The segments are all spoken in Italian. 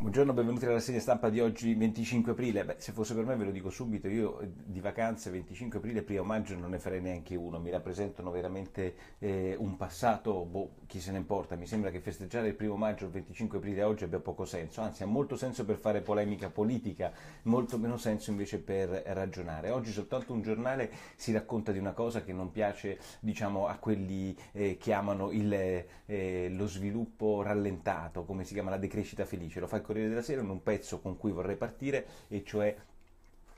Buongiorno, benvenuti alla segna stampa di oggi 25 aprile. Beh, se fosse per me ve lo dico subito, io eh, di vacanze 25 aprile, primo maggio non ne farei neanche uno, mi rappresentano veramente eh, un passato, boh, chi se ne importa, mi sembra che festeggiare il primo maggio il 25 aprile oggi abbia poco senso, anzi ha molto senso per fare polemica politica, molto meno senso invece per ragionare. Oggi soltanto un giornale si racconta di una cosa che non piace diciamo, a quelli eh, che amano il, eh, lo sviluppo rallentato, come si chiama, la decrescita felice, lo fa Corriere della Sera in un pezzo con cui vorrei partire e cioè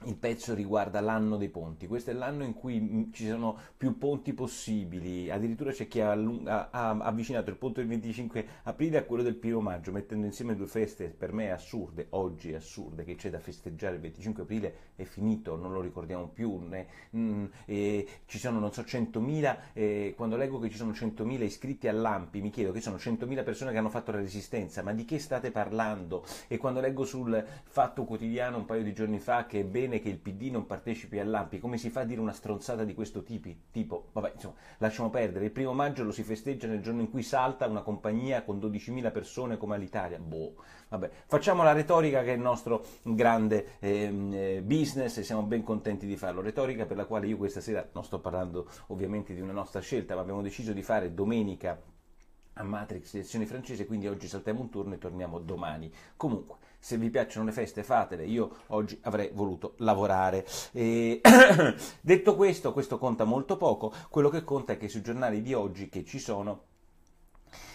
il pezzo riguarda l'anno dei ponti, questo è l'anno in cui mm, ci sono più ponti possibili, addirittura c'è chi ha, avvicinato il ponte del 25 aprile a quello del primo maggio, mettendo insieme due feste per me assurde, oggi assurde, che c'è da festeggiare il 25 aprile, è finito, non lo ricordiamo più, né, mh, mm, ci sono non so 100.000, eh, quando leggo che ci sono 100.000 iscritti all'AMPI mi chiedo che sono 100.000 persone che hanno fatto la resistenza, ma di che state parlando? E quando leggo sul Fatto Quotidiano un paio di giorni fa che è bene bene che il PD non partecipi all'AMPI, come si fa a dire una stronzata di questo tipo? tipo? Vabbè, insomma, lasciamo perdere, il primo maggio lo si festeggia nel giorno in cui salta una compagnia con 12.000 persone come all'Italia. boh, vabbè, facciamo la retorica che è il nostro grande ehm, eh, business e siamo ben contenti di farlo, retorica per la quale io questa sera non sto parlando ovviamente di una nostra scelta, ma abbiamo deciso di fare domenica a Matrix, selezione francese, quindi oggi saltiamo un turno e torniamo domani. Comunque, se vi piacciono le feste fatele, io oggi avrei voluto lavorare. E... Detto questo, questo conta molto poco, quello che conta è che sui giornali di oggi che ci sono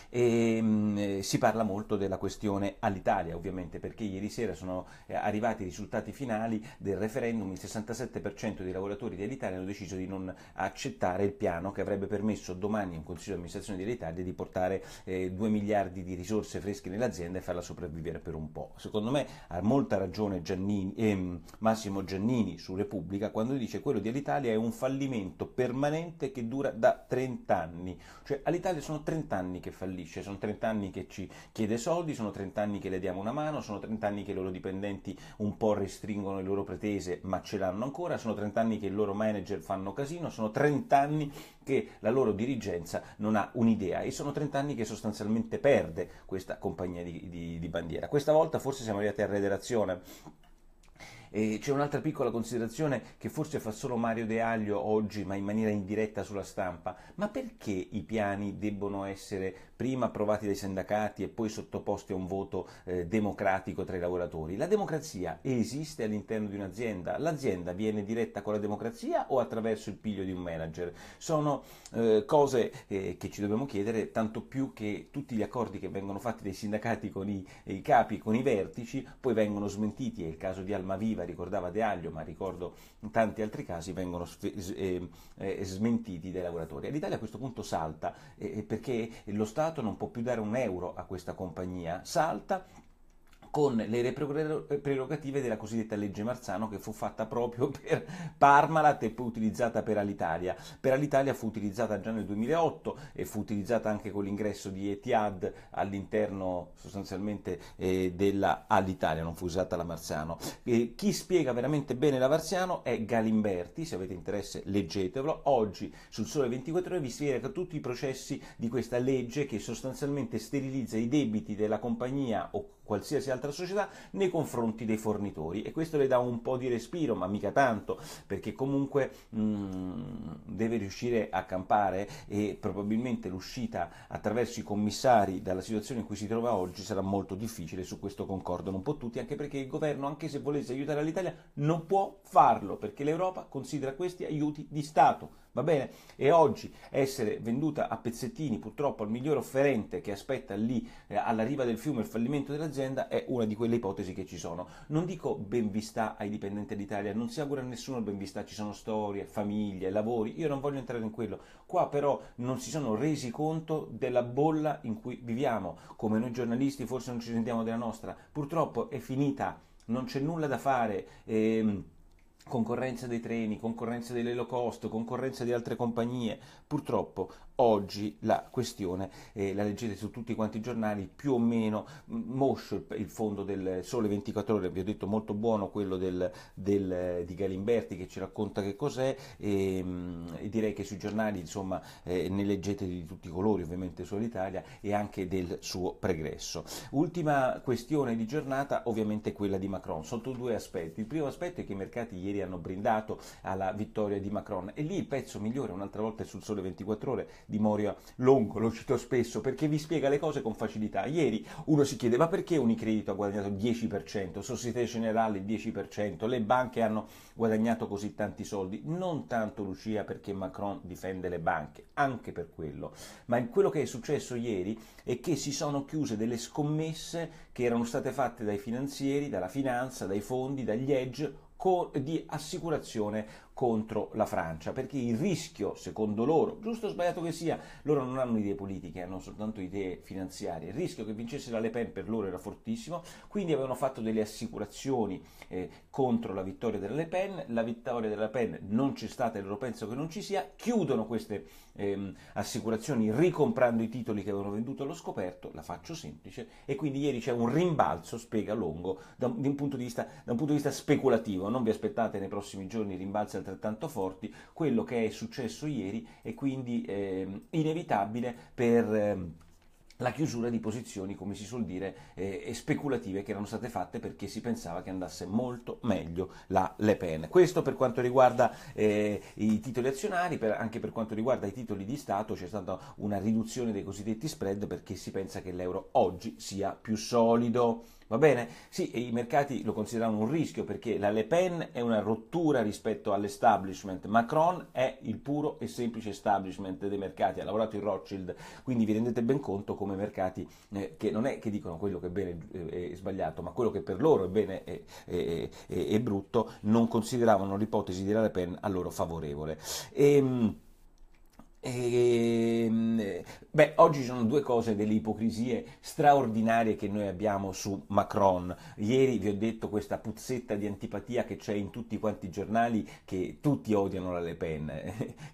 e, ehm, mh, eh, si parla molto della questione all'Italia, ovviamente, perché ieri sera sono eh, arrivati i risultati finali del referendum, il 67% dei lavoratori dell'Italia hanno deciso di non accettare il piano che avrebbe permesso domani in Consiglio di amministrazione dell'Italia di portare eh, 2 miliardi di risorse fresche nell'azienda e farla sopravvivere per un po'. Secondo me ha molta ragione Giannini, ehm, Massimo Giannini su Repubblica quando dice che quello dell'Italia è un fallimento permanente che dura da 30 anni, cioè all'Italia sono 30 anni che fallisce fallisce, sono 30 anni che ci chiede soldi, sono 30 anni che le diamo una mano, sono 30 anni che i loro dipendenti un po' restringono le loro pretese ma ce l'hanno ancora, sono 30 anni che i loro manager fanno casino, sono 30 anni che la loro dirigenza non ha un'idea e sono 30 anni che sostanzialmente perde questa compagnia di, di, di bandiera. Questa volta forse siamo arrivati a rederazione. E c'è un'altra piccola considerazione che forse fa solo Mario De Aglio oggi, ma in maniera indiretta sulla stampa. Ma perché i piani debbono essere prima approvati dai sindacati e poi sottoposti a un voto eh, democratico tra i lavoratori? La democrazia esiste all'interno di un'azienda? L'azienda viene diretta con la democrazia o attraverso il piglio di un manager? Sono eh, cose eh, che ci dobbiamo chiedere, tanto più che tutti gli accordi che vengono fatti dai sindacati con i, i capi, con i vertici, poi vengono smentiti. È il caso di Almaviva ricordava De Aglio, ma ricordo tanti altri casi, vengono eh, eh, smentiti dai lavoratori. L'Italia a questo punto salta eh, eh, perché lo Stato non può più dare un euro a questa compagnia, salta con le prerogative della cosiddetta legge Marzano che fu fatta proprio per Parmalat e poi utilizzata per Alitalia. Per Alitalia fu utilizzata già nel 2008 e fu utilizzata anche con l'ingresso di Etihad all'interno sostanzialmente eh, della non fu usata la Marzano. E chi spiega veramente bene la Marzano è Galimberti, se avete interesse leggetevelo. Oggi sul Sole 24 ore vi spiega tutti i processi di questa legge che sostanzialmente sterilizza i debiti della compagnia o qualsiasi altra società nei confronti dei fornitori e questo le dà un po' di respiro, ma mica tanto, perché comunque mh, mm, deve riuscire a campare e probabilmente l'uscita attraverso i commissari dalla situazione in cui si trova oggi sarà molto difficile, su questo concordano un po' tutti, anche perché il governo, anche se volesse aiutare l'Italia, non può farlo, perché l'Europa considera questi aiuti di Stato va bene? E oggi essere venduta a pezzettini purtroppo al miglior offerente che aspetta lì eh, alla riva del fiume il fallimento dell'azienda è una di quelle ipotesi che ci sono. Non dico benvista ai dipendenti d'Italia, non si augura a nessuno il benvista, ci sono storie, famiglie, lavori, io non voglio entrare in quello. Qua però non si sono resi conto della bolla in cui viviamo, come noi giornalisti forse non ci sentiamo della nostra. Purtroppo è finita, non c'è nulla da fare. Eh, concorrenza dei treni, concorrenza delle low cost, concorrenza di altre compagnie. Purtroppo oggi la questione, eh, la leggete su tutti quanti i giornali, più o meno mm, moscio il fondo del Sole 24 Ore, vi ho detto molto buono quello del, del, di Galimberti che ci racconta che cos'è, ehm, e, mh, direi che sui giornali insomma eh, ne leggete di tutti i colori, ovviamente sull'Italia e anche del suo pregresso. Ultima questione di giornata ovviamente quella di Macron, sotto due aspetti, il primo aspetto è che i mercati ieri hanno brindato alla vittoria di Macron e lì il pezzo migliore un'altra volta è sul Sole 24 Ore, di Moria Longo, lo cito spesso perché vi spiega le cose con facilità. Ieri uno si chiede ma perché Unicredito ha guadagnato il 10%, Societe Generale il 10%, le banche hanno guadagnato così tanti soldi? Non tanto Lucia perché Macron difende le banche, anche per quello, ma in quello che è successo ieri è che si sono chiuse delle scommesse che erano state fatte dai finanzieri, dalla finanza, dai fondi, dagli edge di assicurazione contro la Francia, perché il rischio, secondo loro, giusto o sbagliato che sia, loro non hanno idee politiche, hanno soltanto idee finanziarie, il rischio che vincesse la Le Pen per loro era fortissimo, quindi avevano fatto delle assicurazioni eh, contro la vittoria della Le Pen, la vittoria della Le Pen non c'è stata e loro penso che non ci sia, chiudono queste ehm, assicurazioni ricomprando i titoli che avevano venduto allo scoperto, la faccio semplice, e quindi ieri c'è un rimbalzo, spiega Longo, da un, un punto di vista, da un punto di vista speculativo, non vi aspettate nei prossimi giorni rimbalzi altrettanto forti, quello che è successo ieri è quindi ehm, inevitabile per... Ehm, la chiusura di posizioni, come si suol dire, eh, speculative che erano state fatte perché si pensava che andasse molto meglio la Le Pen. Questo per quanto riguarda eh, i titoli azionari, per, anche per quanto riguarda i titoli di Stato c'è stata una riduzione dei cosiddetti spread perché si pensa che l'euro oggi sia più solido. Va bene? Sì, i mercati lo considerano un rischio perché la Le Pen è una rottura rispetto all'establishment, Macron è il puro e semplice establishment dei mercati, ha lavorato in Rothschild, quindi vi rendete ben conto come i mercati eh, che non è che dicono quello che è bene e sbagliato, ma quello che per loro è bene e brutto, non consideravano l'ipotesi della Le Pen a loro favorevole. Ehm... E, ehm, beh, oggi ci sono due cose delle ipocrisie straordinarie che noi abbiamo su Macron. Ieri vi ho detto questa puzzetta di antipatia che c'è in tutti quanti i giornali che tutti odiano la Le Pen,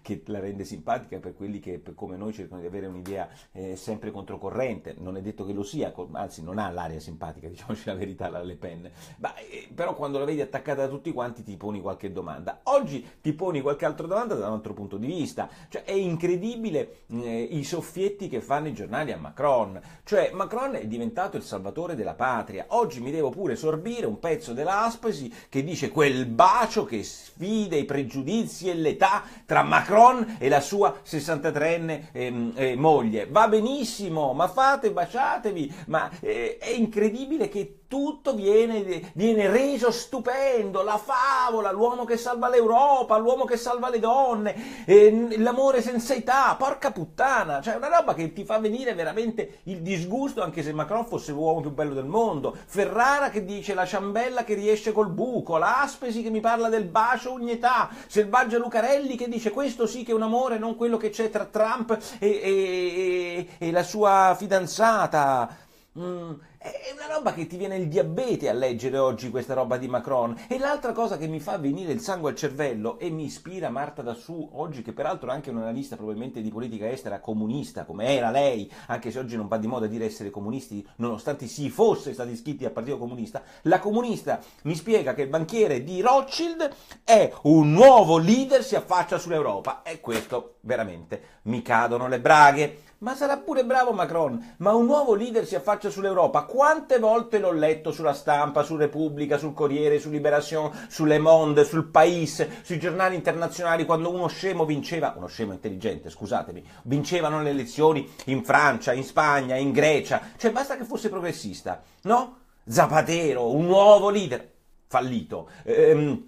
che la rende simpatica per quelli che come noi cercano di avere un'idea eh, sempre controcorrente. Non è detto che lo sia, anzi non ha l'aria simpatica, diciamoci la verità, la Le Pen. Ma, eh, però quando la vedi attaccata da tutti quanti ti poni qualche domanda. Oggi ti poni qualche altra domanda da un altro punto di vista. Cioè, è in incredibile eh, i soffietti che fanno i giornali a Macron, cioè Macron è diventato il salvatore della patria, oggi mi devo pure sorbire un pezzo dell'Aspesi che dice quel bacio che sfida i pregiudizi e l'età tra Macron e la sua 63enne ehm, eh, moglie, va benissimo, ma fate, baciatevi, ma eh, è incredibile che tutto viene, viene reso stupendo, la favola, l'uomo che salva l'Europa, l'uomo che salva le donne, eh, l'amore senza età, porca puttana, cioè una roba che ti fa venire veramente il disgusto anche se Macron fosse l'uomo più bello del mondo, Ferrara che dice la ciambella che riesce col buco, l'Aspesi che mi parla del bacio ogni età, Selvaggia Lucarelli che dice questo sì che è un amore, non quello che c'è tra Trump e, e, e, e la sua fidanzata. Mm. È una roba che ti viene il diabete a leggere oggi questa roba di Macron. E l'altra cosa che mi fa venire il sangue al cervello e mi ispira Marta Dassù oggi, che peraltro è anche un'analista probabilmente di politica estera comunista, come era lei, anche se oggi non va di moda dire essere comunisti, nonostante si fosse stati iscritti al Partito Comunista, la comunista mi spiega che il banchiere di Rothschild è un nuovo leader, si affaccia sull'Europa. E questo veramente mi cadono le braghe. Ma sarà pure bravo Macron, ma un nuovo leader si affaccia sull'Europa quante volte l'ho letto sulla stampa, su Repubblica, sul Corriere, su Liberation, su Le Monde, sul País, sui giornali internazionali, quando uno scemo vinceva, uno scemo intelligente, scusatemi, vincevano le elezioni in Francia, in Spagna, in Grecia, cioè basta che fosse progressista, no? Zapatero, un nuovo leader, fallito. Ehm,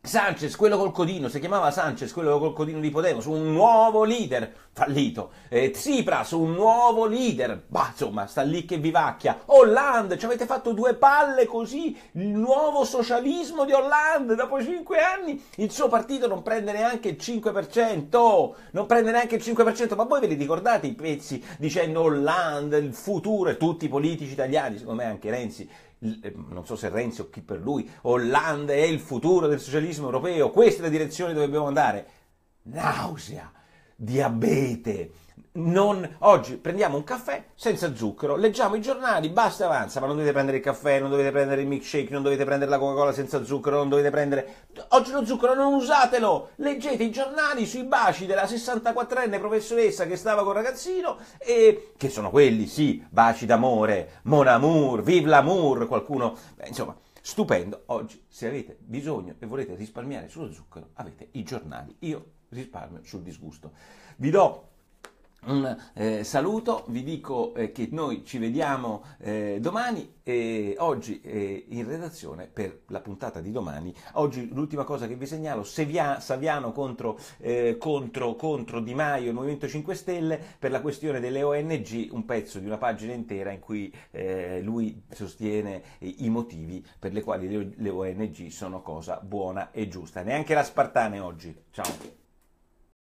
Sanchez, quello col codino, si chiamava Sanchez, quello col codino di Podemos, un nuovo leader fallito. Eh, Tsipras, un nuovo leader, bah, insomma, sta lì che vivacchia. Hollande, ci avete fatto due palle così, il nuovo socialismo di Hollande, dopo cinque anni il suo partito non prende neanche il 5%, non prende neanche il 5%, ma voi ve li ricordate i pezzi dicendo Hollande, il futuro, e tutti i politici italiani, secondo me anche Renzi, eh, non so se Renzi o chi per lui, Hollande è il futuro del socialismo europeo, questa è la direzione dove dobbiamo andare. Nausea, diabete. Non... Oggi prendiamo un caffè senza zucchero, leggiamo i giornali, basta avanza, ma non dovete prendere il caffè, non dovete prendere il milkshake, non dovete prendere la Coca-Cola senza zucchero, non dovete prendere... Oggi lo zucchero non usatelo! Leggete i giornali sui baci della 64enne professoressa che stava col ragazzino e... che sono quelli, sì, baci d'amore, mon amour, vive l'amour, qualcuno... Beh, insomma, stupendo. Oggi, se avete bisogno e volete risparmiare sullo zucchero, avete i giornali. Io risparmio sul disgusto. Vi do un eh, saluto, vi dico eh, che noi ci vediamo eh, domani e oggi eh, in redazione per la puntata di domani. Oggi l'ultima cosa che vi segnalo, Sevia, Saviano contro, eh, contro, contro Di Maio, e Movimento 5 Stelle, per la questione delle ONG, un pezzo di una pagina intera in cui eh, lui sostiene i motivi per i quali le, le ONG sono cosa buona e giusta. Neanche la Spartane oggi. Ciao.